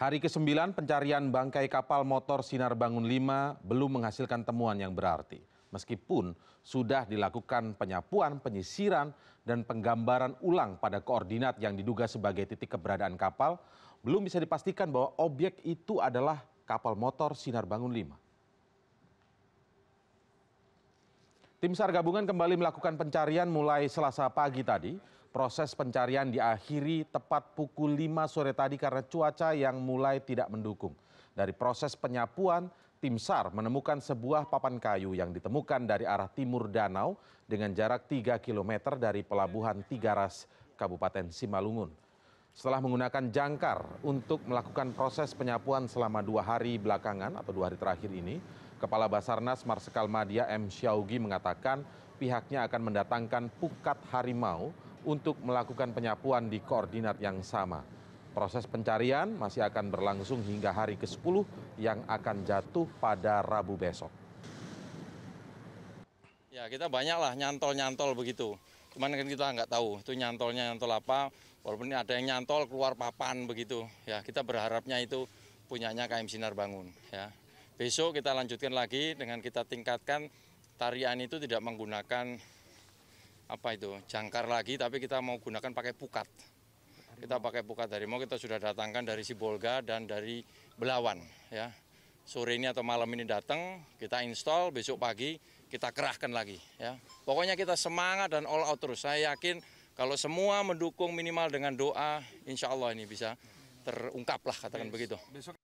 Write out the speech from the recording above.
Hari ke-9 pencarian bangkai kapal motor Sinar Bangun 5 belum menghasilkan temuan yang berarti. Meskipun sudah dilakukan penyapuan, penyisiran, dan penggambaran ulang pada koordinat yang diduga sebagai titik keberadaan kapal, belum bisa dipastikan bahwa objek itu adalah kapal motor Sinar Bangun 5. tim sar gabungan kembali melakukan pencarian mulai selasa pagi tadi proses pencarian diakhiri tepat pukul lima sore tadi karena cuaca yang mulai tidak mendukung dari proses penyapuan tim sar menemukan sebuah papan kayu yang ditemukan dari arah timur danau dengan jarak 3 km dari pelabuhan Tigaras Kabupaten Simalungun setelah menggunakan jangkar untuk melakukan proses penyapuan selama dua hari belakangan atau dua hari terakhir ini Kepala Basarnas Marsikal Madia M. Syaugi mengatakan pihaknya akan mendatangkan pukat harimau untuk melakukan penyapuan di koordinat yang sama. Proses pencarian masih akan berlangsung hingga hari ke-10 yang akan jatuh pada Rabu besok. Ya kita banyaklah nyantol-nyantol begitu. Cuman kan kita nggak tahu itu nyantolnya nyantol apa. Walaupun ada yang nyantol keluar papan begitu. Ya kita berharapnya itu punyanya KM Sinar Bangun. Ya. Besok kita lanjutkan lagi dengan kita tingkatkan tarian itu tidak menggunakan apa itu jangkar lagi, tapi kita mau gunakan pakai pukat. Kita pakai pukat dari mau kita sudah datangkan dari Sibolga dan dari Belawan ya. Sore ini atau malam ini datang, kita install besok pagi kita kerahkan lagi ya. Pokoknya kita semangat dan all out terus. Saya yakin kalau semua mendukung minimal dengan doa, insya Allah ini bisa terungkap lah katakan Bes begitu. Besok